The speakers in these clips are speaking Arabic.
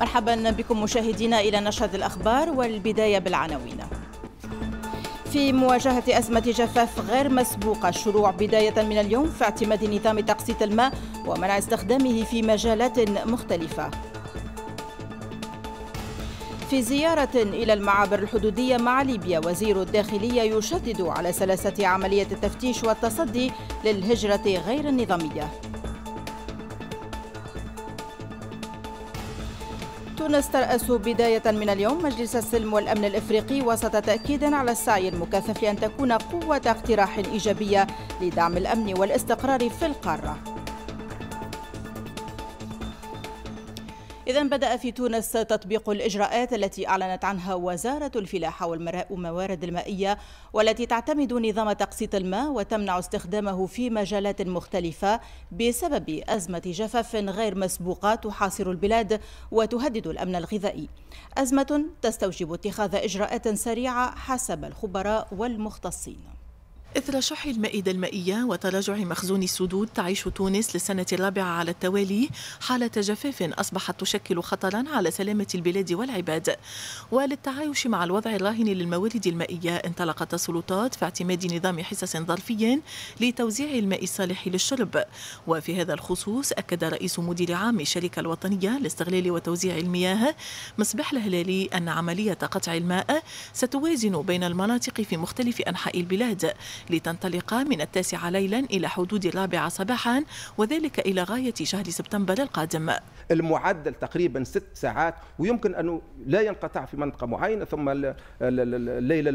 مرحبا بكم مشاهدينا إلى نشهد الأخبار والبداية بالعناوين في مواجهة أزمة جفاف غير مسبوقة الشروع بداية من اليوم في اعتماد نظام تقسيط الماء ومنع استخدامه في مجالات مختلفة في زيارة إلى المعابر الحدودية مع ليبيا وزير الداخلية يشدد على سلاسة عملية التفتيش والتصدي للهجرة غير النظامية تونس ترأس بداية من اليوم مجلس السلم والأمن الإفريقي وسط تأكيد على السعي المكثف لأن تكون قوة اقتراح إيجابية لدعم الأمن والاستقرار في القارة إذا بدأ في تونس تطبيق الإجراءات التي أعلنت عنها وزارة الفلاحة والموارد المائية والتي تعتمد نظام تقسيط الماء وتمنع استخدامه في مجالات مختلفة بسبب أزمة جفاف غير مسبوقة تحاصر البلاد وتهدد الأمن الغذائي أزمة تستوجب اتخاذ إجراءات سريعة حسب الخبراء والمختصين إثر شح المائدة المائية وتراجع مخزون السدود تعيش تونس للسنة الرابعة على التوالي حالة جفاف أصبحت تشكل خطرا على سلامة البلاد والعباد وللتعايش مع الوضع الراهن للموارد المائية انطلقت السلطات في اعتماد نظام حصص ظرفي لتوزيع الماء الصالح للشرب وفي هذا الخصوص أكد رئيس مدير عام الشركة الوطنية لاستغلال وتوزيع المياه مصباح الهلالي أن عملية قطع الماء ستوازن بين المناطق في مختلف أنحاء البلاد لتنطلق من التاسعة ليلا إلى حدود الرابعة صباحا وذلك إلى غاية شهر سبتمبر القادم المعدل تقريبا ست ساعات ويمكن أنه لا ينقطع في منطقة معينة ثم الليلة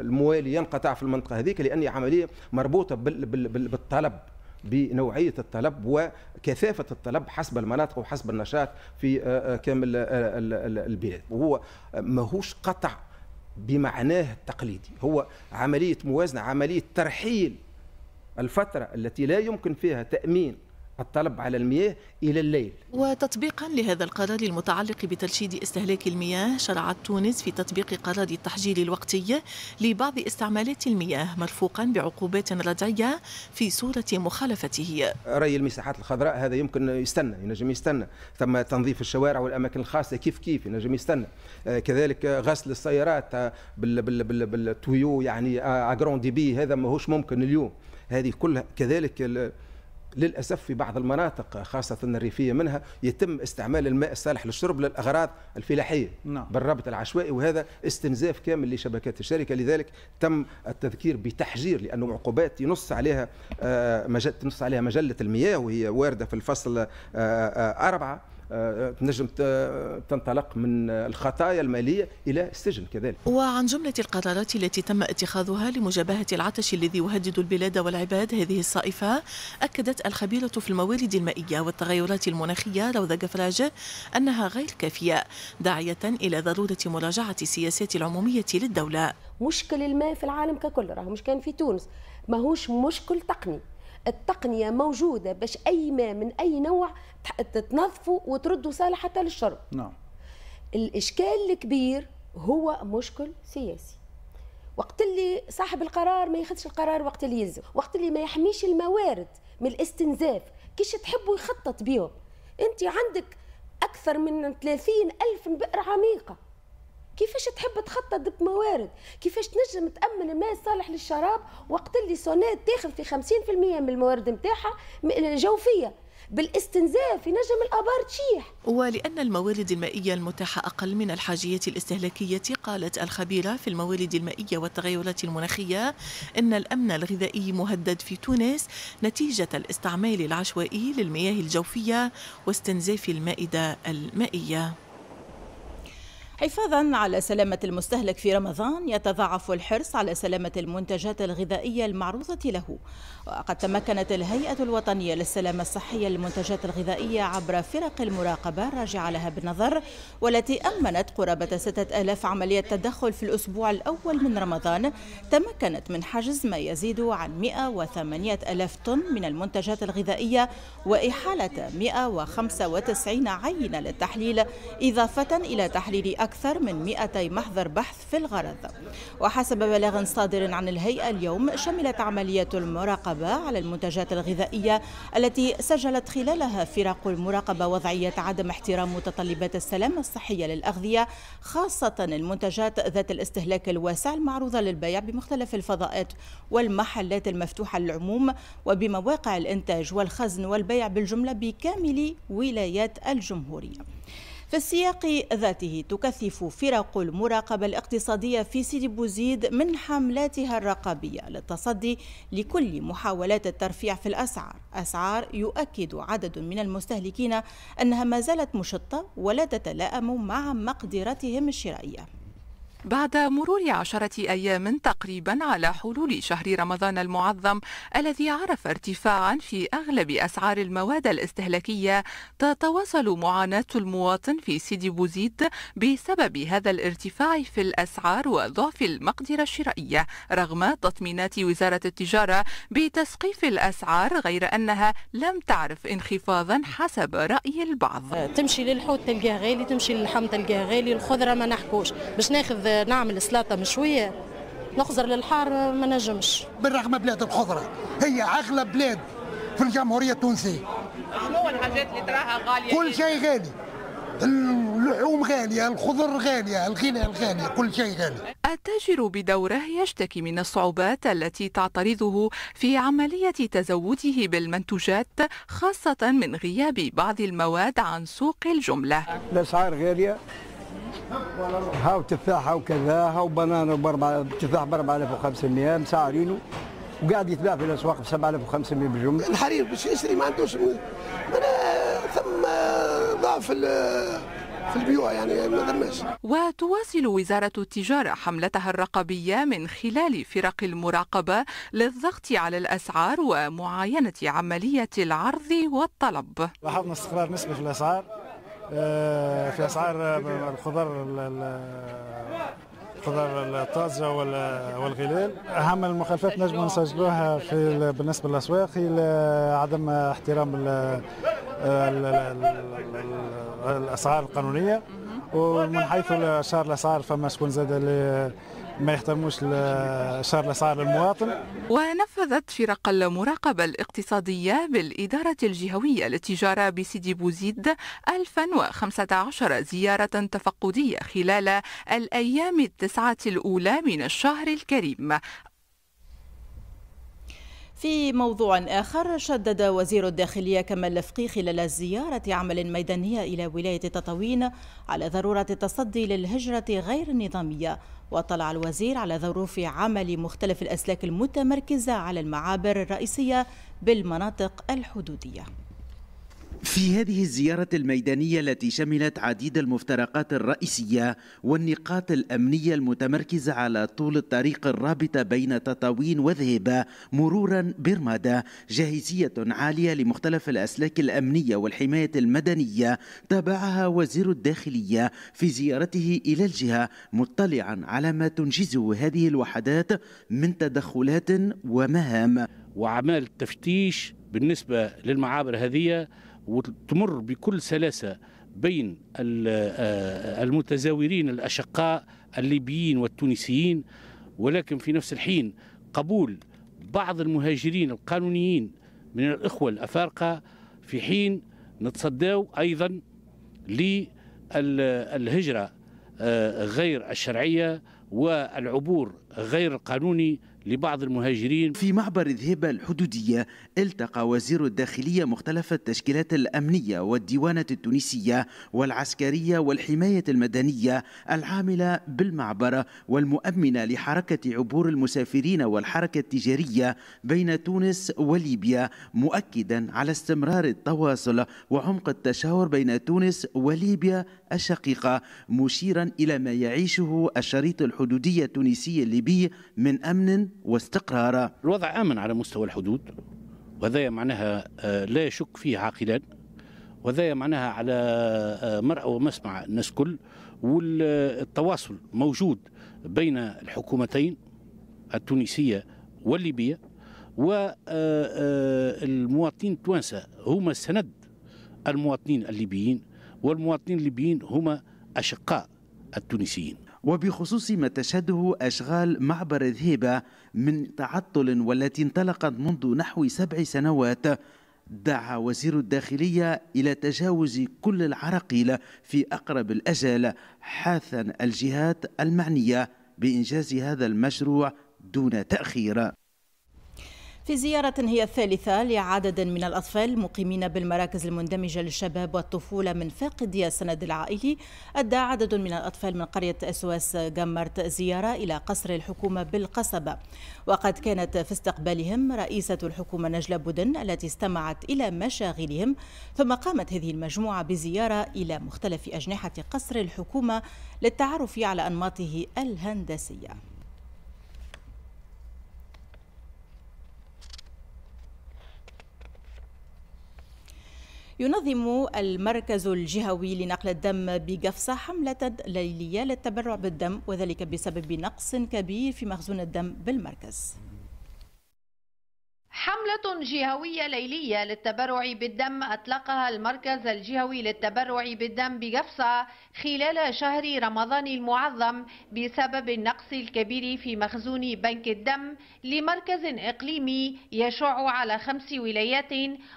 الموالي ينقطع في المنطقة هذيك لأن عملية مربوطة بالطلب بنوعية الطلب وكثافة الطلب حسب المناطق وحسب النشاط في آه، آه، كامل آه، البلاد وهو ماهوش قطع بمعناه التقليدي هو عملية موازنة عملية ترحيل الفترة التي لا يمكن فيها تأمين الطلب على المياه إلى الليل وتطبيقا لهذا القرار المتعلق بترشيد استهلاك المياه شرعت تونس في تطبيق قرار التحجيل الوقتي لبعض استعمالات المياه مرفوقا بعقوبات ردعية في صورة مخالفته ري المساحات الخضراء هذا يمكن يستنى ينجم يستنى ثم تنظيف الشوارع والأماكن الخاصة كيف كيف ينجم يستنى آه، كذلك غسل السيارات آه، بالتويو يعني آه، اغرون دي بي هذا ماهوش ممكن اليوم هذه كلها كذلك للأسف في بعض المناطق خاصة الريفية منها يتم استعمال الماء الصالح للشرب للأغراض الفلاحية نعم. بالربط العشوائي وهذا استنزاف كامل لشبكات الشركة لذلك تم التذكير بتحجير لأنه عقوبات ينص عليها آه، تنص عليها مجلة المياه وهي واردة في الفصل آه، آه، أربعة تنجم تنطلق من الخطايا المالية إلى السجن كذلك وعن جملة القرارات التي تم اتخاذها لمجابهة العطش الذي يهدد البلاد والعباد هذه الصائفة أكدت الخبيرة في الموارد المائية والتغيرات المناخية روضة قفراج أنها غير كافية داعية إلى ضرورة مراجعة السياسات العمومية للدولة مشكل الماء في العالم ككل راه مش كان في تونس ماهوش مشكل تقني التقنيه موجوده باش اي ماء من اي نوع تنظفه وتردوا صالح حتى للشرب نعم الاشكال الكبير هو مشكل سياسي وقت اللي صاحب القرار ما ياخذش القرار وقت اللي يلزم وقت اللي ما يحميش الموارد من الاستنزاف كيش تحبوا يخطط بيهم انت عندك اكثر من 30 الف بئر عميقه كيفاش تحب تخطط بموارد كيفاش تنجم تامن الماء صالح للشراب وقت اللي سونات تاخذ في 50% من الموارد نتاعها جوفيه بالاستنزاف ينجم الابار تشيح ولان الموارد المائيه المتاحه اقل من الحاجيات الاستهلاكيه قالت الخبيره في الموارد المائيه والتغيرات المناخيه ان الامن الغذائي مهدد في تونس نتيجه الاستعمال العشوائي للمياه الجوفيه واستنزاف المائده المائيه حفاظا على سلامة المستهلك في رمضان يتضاعف الحرص على سلامة المنتجات الغذائية المعروضة له وقد تمكنت الهيئة الوطنية للسلامة الصحية للمنتجات الغذائية عبر فرق المراقبة الراجعة لها بالنظر والتي أمنت قرابة 6000 عملية تدخل في الأسبوع الأول من رمضان تمكنت من حجز ما يزيد عن 108 ألف طن من المنتجات الغذائية وإحالة 195 عينة للتحليل إضافة إلى تحليل أكثر من 200 محضر بحث في الغرض وحسب بلاغ صادر عن الهيئة اليوم شملت عملية المراقبة على المنتجات الغذائية التي سجلت خلالها فرق المراقبة وضعية عدم احترام متطلبات السلامة الصحية للأغذية خاصة المنتجات ذات الاستهلاك الواسع المعروضة للبيع بمختلف الفضاءات والمحلات المفتوحة للعموم وبمواقع الإنتاج والخزن والبيع بالجملة بكامل ولايات الجمهورية في السياق ذاته تكثف فرق المراقبة الاقتصادية في سيدي بوزيد من حملاتها الرقابية للتصدي لكل محاولات الترفيع في الأسعار أسعار يؤكد عدد من المستهلكين أنها ما زالت مشطة ولا تتلائم مع مقدرتهم الشرائية بعد مرور عشرة أيام تقريبا على حلول شهر رمضان المعظم الذي عرف ارتفاعا في أغلب أسعار المواد الاستهلاكية تتواصل معاناة المواطن في سيدي بوزيد بسبب هذا الارتفاع في الأسعار وضعف المقدرة الشرائية رغم تطمينات وزارة التجارة بتسقيف الأسعار غير أنها لم تعرف انخفاضا حسب رأي البعض تمشي للحوت تلقاه غالي تمشي للحم تلقاه غالي الخضرة ما نحكوش باش ناخذ نعمل سلطه مشويه نخزر للحار ما نجمش بالرغم بلاد الخضره هي اغلى بلاد في الجمهوريه التونسيه شنو الحاجات اللي تراها غاليه كل شيء غالي اللحوم غالية الخضر غالية الغنى غالية كل شيء غالي التاجر بدوره يشتكي من الصعوبات التي تعترضه في عملية تزوده بالمنتوجات خاصة من غياب بعض المواد عن سوق الجملة الأسعار غالية هاو تفاحه وكذاها وبنانا باربعة تفاح ب 4500 مسعرينه وقاعد يتباع في الاسواق ب 7500 بالجمله الحرير باش يشري ما عندوش ثم ضعف في البيوع يعني ما ثماش وتواصل وزارة التجارة حملتها الرقابية من خلال فرق المراقبة للضغط على الأسعار ومعاينة عملية العرض والطلب لاحظنا استقرار نسبي في الأسعار آه، في اسعار الخضار الخضار الطازجة والغلال أهم المخالفات نجم نسجلوها في بالنسبة للأسواق هي عدم احترام الأسعار القانونية ومن حيث شهر الأسعار فما شكون زاد ما يهتموش الشر اللي المواطن ونفذت فرق المراقبة الاقتصادية بالإدارة الجهوية للتجارة بسيدي بوزيد 1015 زيارة تفقدية خلال الأيام التسعة الأولى من الشهر الكريم في موضوع آخر شدد وزير الداخلية كمال لفقي خلال زيارة عمل ميدانية إلى ولاية تطاوين على ضرورة التصدي للهجرة غير النظامية واطلع الوزير على ظروف عمل مختلف الأسلاك المتمركزة على المعابر الرئيسية بالمناطق الحدودية في هذه الزيارة الميدانية التي شملت عديد المفترقات الرئيسية والنقاط الأمنية المتمركزة على طول الطريق الرابطة بين تطاوين وذهبة مرورا برمادة جاهزية عالية لمختلف الأسلاك الأمنية والحماية المدنية تابعها وزير الداخلية في زيارته إلى الجهة مطلعا على ما تنجزه هذه الوحدات من تدخلات ومهام وأعمال التفتيش بالنسبة للمعابر هذه وتمر بكل سلاسة بين آه، المتزاورين الأشقاء الليبيين والتونسيين ولكن في نفس الحين قبول بعض المهاجرين القانونيين من الإخوة الأفارقة في حين نتصداو أيضا للهجرة آه، غير الشرعية والعبور غير القانوني لبعض المهاجرين في معبر ذهبة الحدودية التقى وزير الداخلية مختلف التشكيلات الأمنية والديوانة التونسية والعسكرية والحماية المدنية العاملة بالمعبر والمؤمنة لحركة عبور المسافرين والحركة التجارية بين تونس وليبيا مؤكدا على استمرار التواصل وعمق التشاور بين تونس وليبيا الشقيقة مشيرا إلى ما يعيشه الشريط الحدودي التونسي الليبي من أمن واستقرار الوضع آمن على مستوى الحدود وهذا معناها آه، لا يشك فيه عاقلان وهذا معناها على آه، مرأى ومسمع الناس كل والتواصل موجود بين الحكومتين التونسية والليبية والمواطنين آه، التوانسة هما سند المواطنين الليبيين والمواطنين الليبيين هما أشقاء التونسيين وبخصوص ما تشهده أشغال معبر ذهبة من تعطل والتي انطلقت منذ نحو سبع سنوات دعا وزير الداخلية إلى تجاوز كل العراقيل في أقرب الأجل حاثا الجهات المعنية بإنجاز هذا المشروع دون تأخير في زيارة هي الثالثة لعدد من الأطفال مقيمين بالمراكز المندمجة للشباب والطفولة من فاقدي السند العائلي أدى عدد من الأطفال من قرية أسواس جمرت زيارة إلى قصر الحكومة بالقصبة وقد كانت في استقبالهم رئيسة الحكومة نجلة بدن التي استمعت إلى مشاغلهم ثم قامت هذه المجموعة بزيارة إلى مختلف أجنحة قصر الحكومة للتعرف على أنماطه الهندسية ينظم المركز الجهوي لنقل الدم بقفصة حملة ليلية للتبرع بالدم وذلك بسبب نقص كبير في مخزون الدم بالمركز حملة جهوية ليلية للتبرع بالدم أطلقها المركز الجهوي للتبرع بالدم بقفصة خلال شهر رمضان المعظم بسبب النقص الكبير في مخزون بنك الدم لمركز إقليمي يشع على خمس ولايات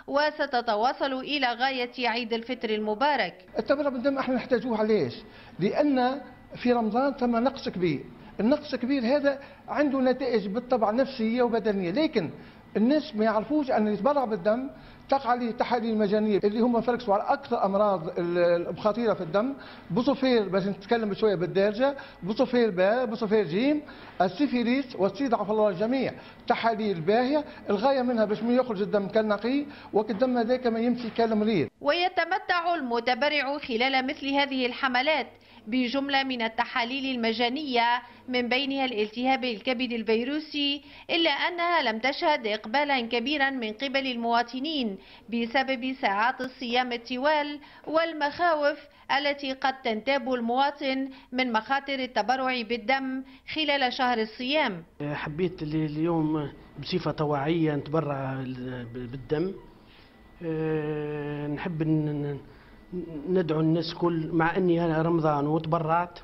وستتواصل إلى غاية عيد الفطر المبارك التبرع بالدم احنا نحتاجوه علاش؟ لأن في رمضان تم نقص كبير النقص كبير هذا عنده نتائج بالطبع نفسية وبدنية لكن الناس ما يعرفوش ان يتبرع بالدم تقع عليه تحاليل مجانيه اللي هم فركسوا على اكثر امراض الخطيره في الدم بوصفير باش نتكلم شويه بالدارجه بوصفير باء بوصفير جيم السيفيليس واستدعف الله الجميع تحاليل باهيه الغايه منها باش ما يخرج الدم كالنقي وكالدم هذاك ما يمشي كالمريض ويتمتع المتبرع خلال مثل هذه الحملات بجملة من التحاليل المجانية من بينها الالتهاب الكبد الفيروسي إلا أنها لم تشهد إقبالا كبيرا من قبل المواطنين بسبب ساعات الصيام الطوال والمخاوف التي قد تنتاب المواطن من مخاطر التبرع بالدم خلال شهر الصيام حبيت اليوم بصفة طواعية نتبرع بالدم آه، نحب ندعو الناس كل مع اني انا رمضان وتبرعت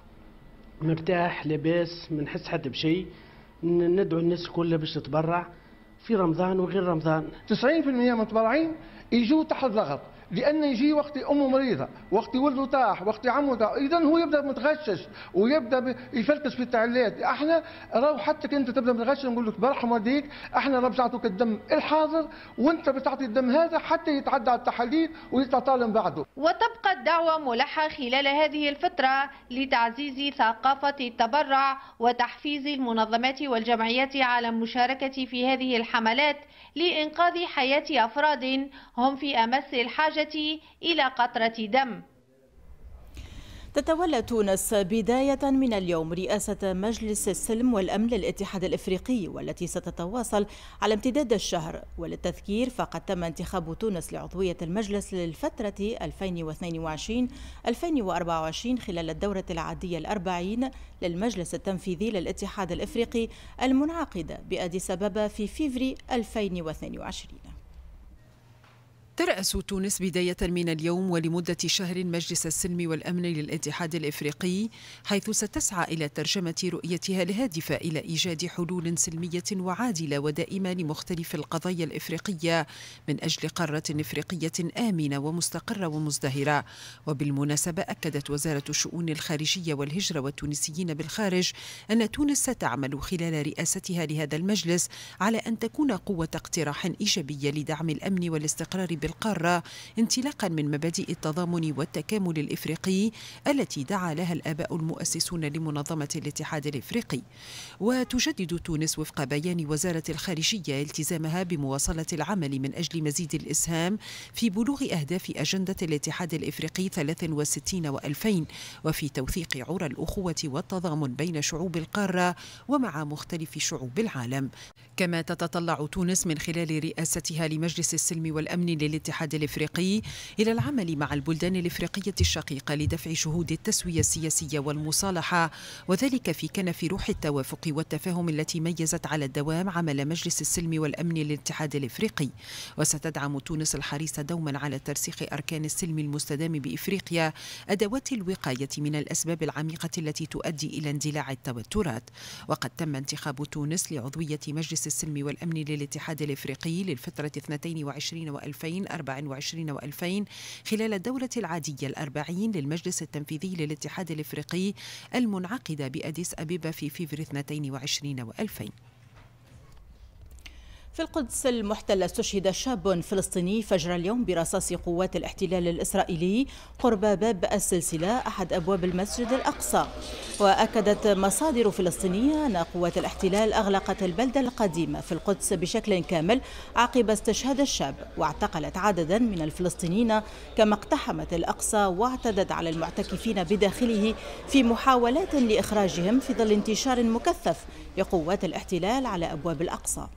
مرتاح لاباس ما نحس حتى بشيء ندعو الناس كلها باش تتبرع في رمضان وغير رمضان 90% من المتبرعين يجوا تحت ضغط لان يجي وقت امه مريضه وقت ولده طاح وقت عمه طاح اذا هو يبدا متغشش ويبدا يفلتس في التعليلات احنا حتى انت تبدا متغشش نقول لك برحم والديك احنا رجعتك الدم الحاضر وانت بتعطي الدم هذا حتى يتعدى على التحاليل ويتطال من بعده وتبقى الدعوه ملحه خلال هذه الفتره لتعزيز ثقافه التبرع وتحفيز المنظمات والجمعيات على المشاركه في هذه الحالة الحملات لإنقاذ حياة أفراد هم في أمس الحاجة إلى قطرة دم تتولى تونس بداية من اليوم رئاسة مجلس السلم والأمن للاتحاد الإفريقي والتي ستتواصل على امتداد الشهر وللتذكير فقد تم انتخاب تونس لعضوية المجلس للفترة 2022-2024 خلال الدورة العادية الأربعين للمجلس التنفيذي للاتحاد الإفريقي المنعقدة بأديس أبابا في فيفري 2022 ترأس تونس بداية من اليوم ولمدة شهر مجلس السلم والأمن للاتحاد الإفريقي حيث ستسعى إلى ترجمة رؤيتها الهادفة إلى إيجاد حلول سلمية وعادلة ودائمة لمختلف القضايا الإفريقية من أجل قارة إفريقية آمنة ومستقرة ومزدهرة وبالمناسبة أكدت وزارة الشؤون الخارجية والهجرة والتونسيين بالخارج أن تونس ستعمل خلال رئاستها لهذا المجلس على أن تكون قوة اقتراح إيجابية لدعم الأمن والاستقرار بالقارة انطلاقا من مبادئ التضامن والتكامل الإفريقي التي دعا لها الآباء المؤسسون لمنظمة الاتحاد الإفريقي وتجدد تونس وفق بيان وزارة الخارجية التزامها بمواصلة العمل من أجل مزيد الإسهام في بلوغ أهداف أجندة الاتحاد الإفريقي 63 و2000 وفي توثيق عرى الأخوة والتضامن بين شعوب القارة ومع مختلف شعوب العالم كما تتطلع تونس من خلال رئاستها لمجلس السلم والأمن لل الاتحاد الافريقي الى العمل مع البلدان الافريقيه الشقيقه لدفع شهود التسويه السياسيه والمصالحه وذلك في كنف روح التوافق والتفاهم التي ميزت على الدوام عمل مجلس السلم والامن للاتحاد الافريقي وستدعم تونس الحريصه دوما على ترسيخ اركان السلم المستدام بافريقيا ادوات الوقايه من الاسباب العميقه التي تؤدي الى اندلاع التوترات وقد تم انتخاب تونس لعضويه مجلس السلم والامن للاتحاد الافريقي للفتره 22 و2000 أربع و2000 خلال الدورة العادية الأربعين للمجلس التنفيذي للاتحاد الإفريقي المنعقدة بأديس أبيبا في فيفر 22 و2000 في القدس المحتلة استشهد شاب فلسطيني فجر اليوم برصاص قوات الاحتلال الإسرائيلي قرب باب السلسلة أحد أبواب المسجد الأقصى وأكدت مصادر فلسطينية أن قوات الاحتلال أغلقت البلدة القديمة في القدس بشكل كامل عقب استشهاد الشاب واعتقلت عددا من الفلسطينيين كما اقتحمت الأقصى واعتدت على المعتكفين بداخله في محاولات لإخراجهم في ظل انتشار مكثف لقوات الاحتلال على أبواب الأقصى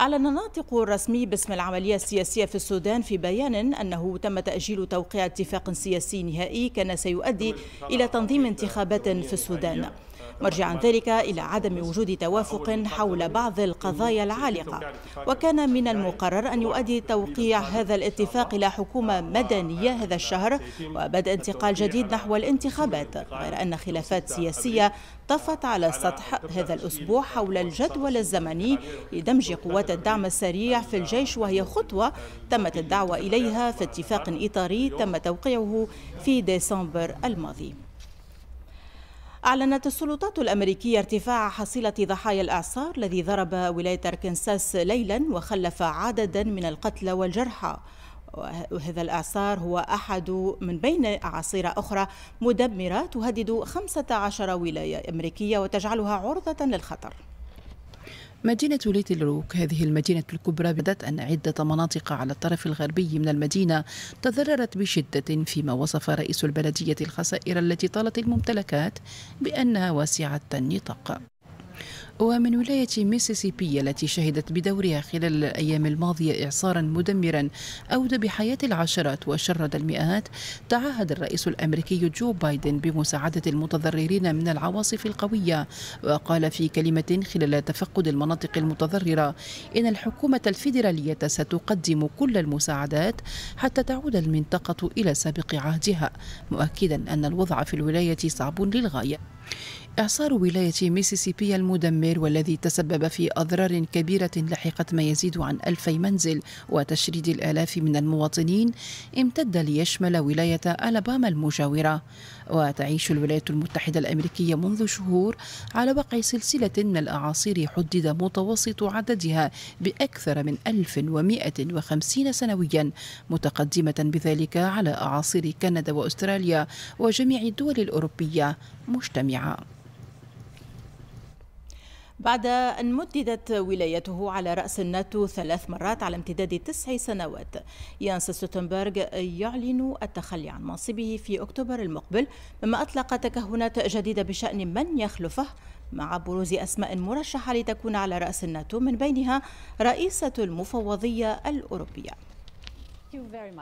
أعلن الناطق الرسمي باسم العملية السياسية في السودان في بيان أنه تم تأجيل توقيع اتفاق سياسي نهائي كان سيؤدي إلى تنظيم انتخابات في السودان مرجعا ذلك إلى عدم وجود توافق حول بعض القضايا العالقة وكان من المقرر أن يؤدي توقيع هذا الاتفاق إلى حكومة مدنية هذا الشهر وبدء انتقال جديد نحو الانتخابات غير أن خلافات سياسية طفت على السطح هذا الأسبوع حول الجدول الزمني لدمج قوات الدعم السريع في الجيش وهي خطوة تمت الدعوة إليها في اتفاق إطاري تم توقيعه في ديسمبر الماضي أعلنت السلطات الأمريكية ارتفاع حصيلة ضحايا الإعصار الذي ضرب ولاية أركنساس ليلا وخلف عددا من القتلى والجرحى وهذا الإعصار هو أحد من بين أعاصير أخرى مدمرة تهدد 15 ولاية أمريكية وتجعلها عرضة للخطر مدينة ليتل روك هذه المدينة الكبرى بدت أن عدة مناطق على الطرف الغربي من المدينة تضررت بشدة فيما وصف رئيس البلدية الخسائر التي طالت الممتلكات بأنها واسعة النطاق ومن ولاية ميسيسيبي التي شهدت بدورها خلال الأيام الماضية إعصارا مدمرا أودى بحياة العشرات وشرد المئات تعهد الرئيس الأمريكي جو بايدن بمساعدة المتضررين من العواصف القوية وقال في كلمة خلال تفقد المناطق المتضررة إن الحكومة الفيدرالية ستقدم كل المساعدات حتى تعود المنطقة إلى سابق عهدها مؤكدا أن الوضع في الولاية صعب للغاية إعصار ولاية ميسيسيبي المدمر والذي تسبب في أضرار كبيرة لحقت ما يزيد عن ألفي منزل وتشريد الآلاف من المواطنين امتد ليشمل ولاية ألاباما المجاورة وتعيش الولايات المتحدة الأمريكية منذ شهور على وقع سلسلة من الأعاصير حدد متوسط عددها بأكثر من 1150 سنويا متقدمة بذلك على أعاصير كندا وأستراليا وجميع الدول الأوروبية مجتمعة بعد أن مددت ولايته على رأس الناتو ثلاث مرات على امتداد تسع سنوات يانس ستنبرغ يعلن التخلي عن منصبه في أكتوبر المقبل مما أطلق تكهنات جديدة بشأن من يخلفه مع بروز أسماء مرشحة لتكون على رأس الناتو من بينها رئيسة المفوضية الأوروبية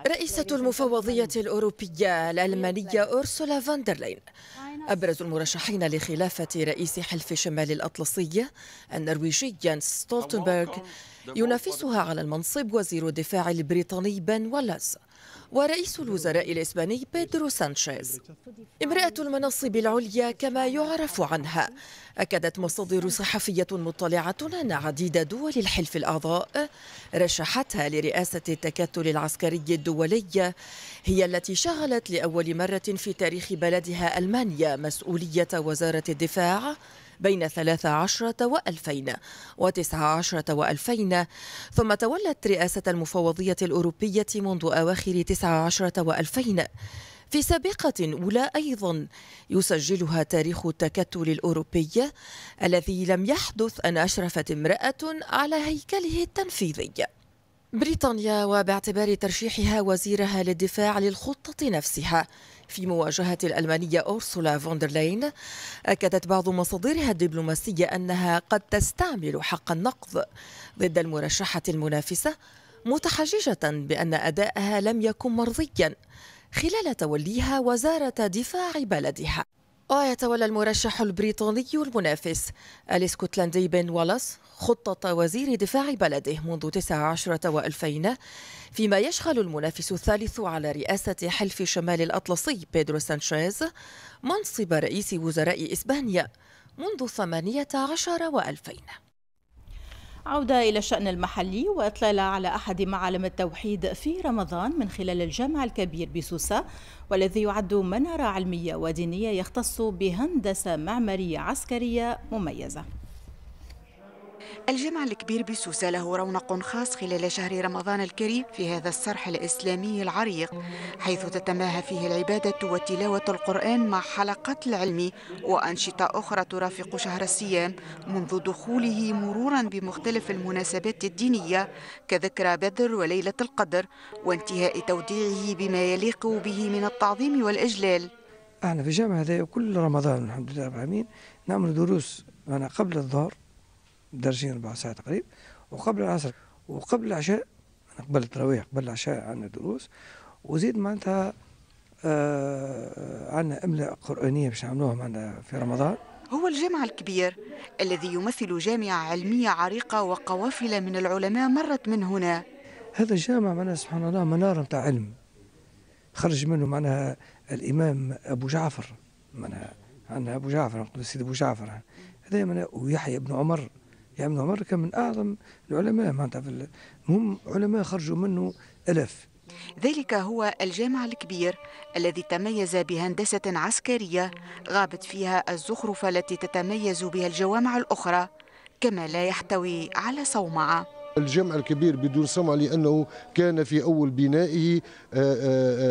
رئيسة المفوضية الأوروبية الألمانية أورسولا فاندرلين أبرز المرشحين لخلافة رئيس حلف شمال الأطلسي النرويجي يانس ستولتنبرغ ينافسها على المنصب وزير الدفاع البريطاني بن ولاس ورئيس الوزراء الإسباني بيدرو سانشيز امرأة المناصب العليا كما يعرف عنها أكدت مصادر صحفية مطلعة أن عديد دول الحلف الأعضاء رشحتها لرئاسة التكتل العسكري الدولي هي التي شغلت لأول مرة في تاريخ بلدها ألمانيا مسؤولية وزارة الدفاع بين 13 و2000 و19 و2000 ثم تولت رئاسة المفوضية الأوروبية منذ أواخر 19 و2000 في سابقة أولى أيضا يسجلها تاريخ التكتل الأوروبي الذي لم يحدث أن أشرفت امرأة على هيكله التنفيذي بريطانيا وباعتبار ترشيحها وزيرها للدفاع للخطة نفسها في مواجهة الألمانية أورسولا فوندرلين أكدت بعض مصادرها الدبلوماسية أنها قد تستعمل حق النقض ضد المرشحة المنافسة متحججة بأن أداءها لم يكن مرضيا خلال توليها وزارة دفاع بلدها ويتولى المرشح البريطاني المنافس الاسكتلندي بن والاس خطة وزير دفاع بلده منذ 19 و2000 فيما يشغل المنافس الثالث على رئاسة حلف شمال الأطلسي بيدرو سانشيز منصب رئيس وزراء إسبانيا منذ 18 و2000 عودة إلى الشأن المحلي وإطلالة على أحد معالم التوحيد في رمضان من خلال الجامع الكبير بسوسة والذي يعد منارة علمية ودينية يختص بهندسة معمارية عسكرية مميزة الجامع الكبير بسوسة له رونق خاص خلال شهر رمضان الكريم في هذا الصرح الإسلامي العريق حيث تتماهى فيه العبادة وتلاوة القرآن مع حلقات العلم وأنشطة أخرى ترافق شهر الصيام منذ دخوله مرورا بمختلف المناسبات الدينية كذكرى بدر وليلة القدر وانتهاء توديعه بما يليق به من التعظيم والإجلال احنا في الجامعة هذا كل رمضان الحمد لله رب العالمين نعمل دروس أنا قبل الظهر درجين ربع ساعة تقريبا وقبل العصر وقبل العشاء قبل التراويح قبل العشاء عندنا دروس وزيد معناتها آه عندنا املاء قرانيه باش نعملوها معنا في رمضان هو الجامع الكبير الذي يمثل جامعة علمية عريقة وقوافل من العلماء مرت من هنا هذا الجامع معناها سبحان الله منارة نتاع علم خرج منه معناها الإمام أبو جعفر معناها عندنا أبو جعفر السيد أبو جعفر هذا معناها ويحيى بن عمر يعني ابن عمر كان من أعظم العلماء معناتها هم علماء خرجوا منه الاف ذلك هو الجامع الكبير الذي تميز بهندسة عسكرية غابت فيها الزخرفة التي تتميز بها الجوامع الأخرى كما لا يحتوي على صومعة الجامع الكبير بدور سمع لأنه كان في أول بنائه آه،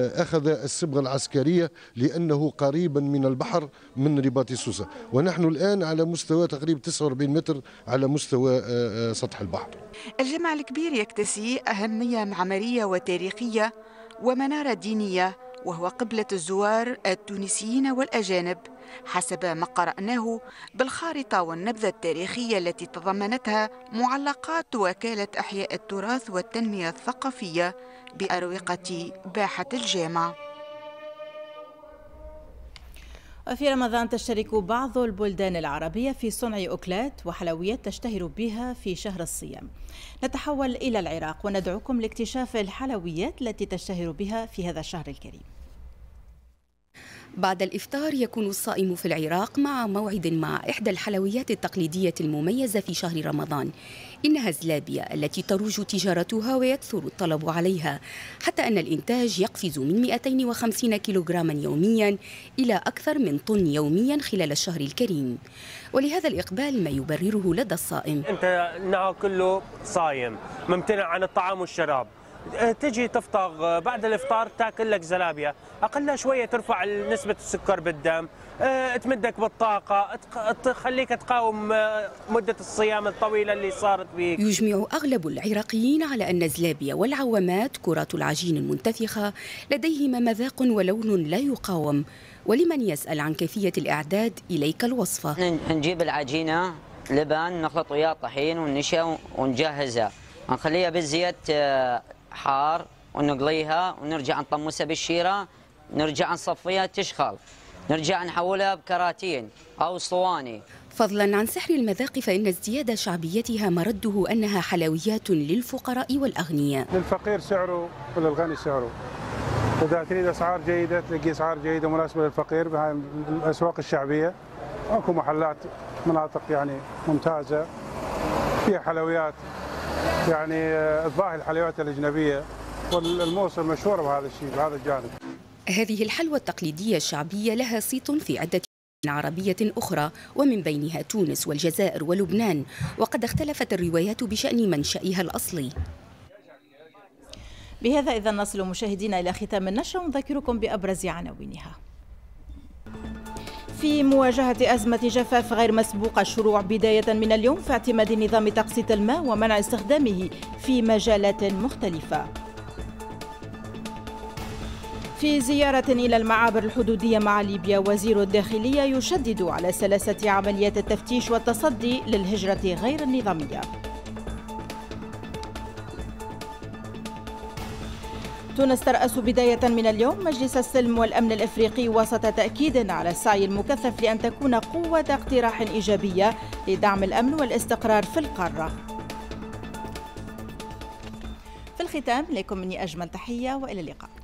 آه، أخذ الصبغة العسكرية لأنه قريبا من البحر من رباط سوسة ونحن الآن على مستوى تقريبا 49 متر على مستوى آه، سطح البحر الجامع الكبير يكتسي أهمية معمارية وتاريخية ومنارة دينية وهو قبلة الزوار التونسيين والأجانب حسب ما قرأناه بالخارطة والنبذة التاريخية التي تضمنتها معلقات وكالة أحياء التراث والتنمية الثقافية بأروقة باحة الجامع في رمضان تشترك بعض البلدان العربية في صنع أكلات وحلويات تشتهر بها في شهر الصيام نتحول إلى العراق وندعوكم لاكتشاف الحلويات التي تشتهر بها في هذا الشهر الكريم بعد الإفطار يكون الصائم في العراق مع موعد مع إحدى الحلويات التقليدية المميزة في شهر رمضان إنها زلابية التي تروج تجارتها ويكثر الطلب عليها حتى أن الإنتاج يقفز من 250 كيلوغراما يوميا إلى أكثر من طن يوميا خلال الشهر الكريم ولهذا الإقبال ما يبرره لدى الصائم أنت نهار كله صايم ممتنع عن الطعام والشراب آه، تجي تفطغ آه، بعد الافطار تاكل لك زلابيا اقلها شويه ترفع نسبه السكر بالدم آه، تمدك بالطاقه تخليك تقاوم مده الصيام الطويله اللي صارت بك يجمع اغلب العراقيين على ان الزلابيا والعوامات كرات العجين المنتفخه لديهما مذاق ولون لا يقاوم ولمن يسال عن كيفيه الاعداد اليك الوصفه نجيب العجينه لبن نخلط وياه طحين ونشا ونجهزها نخليها بالزيت حار ونقليها ونرجع نطمسها بالشيره نرجع نصفيها تشخل نرجع نحولها بكراتين أو صواني فضلا عن سحر المذاق فإن ازدياد شعبيتها مرده أنها حلويات للفقراء والأغنياء للفقير سعره وللغني سعره إذا تريد أسعار جيدة تلاقي أسعار جيدة مناسبة للفقير بهاي الأسواق الشعبية أكو محلات مناطق يعني ممتازة فيها حلويات يعني آه، الظاهر الحلويات الاجنبيه والموصل مشهوره بهذا الشيء بهذا الجانب. هذه الحلوى التقليديه الشعبيه لها صيت في عده عربية أخرى ومن بينها تونس والجزائر ولبنان وقد اختلفت الروايات بشأن منشأها الأصلي بهذا إذا نصل مشاهدينا إلى ختام النشر ونذكركم بأبرز عناوينها في مواجهة أزمة جفاف غير مسبوقة الشروع بداية من اليوم في اعتماد نظام تقسيط الماء ومنع استخدامه في مجالات مختلفة في زيارة إلى المعابر الحدودية مع ليبيا وزير الداخلية يشدد على سلاسة عمليات التفتيش والتصدي للهجرة غير النظامية تونس ترأس بداية من اليوم مجلس السلم والأمن الإفريقي وسط تأكيد على السعي المكثف لأن تكون قوة اقتراح إيجابية لدعم الأمن والاستقرار في القارة في الختام لكم مني أجمل تحية وإلى اللقاء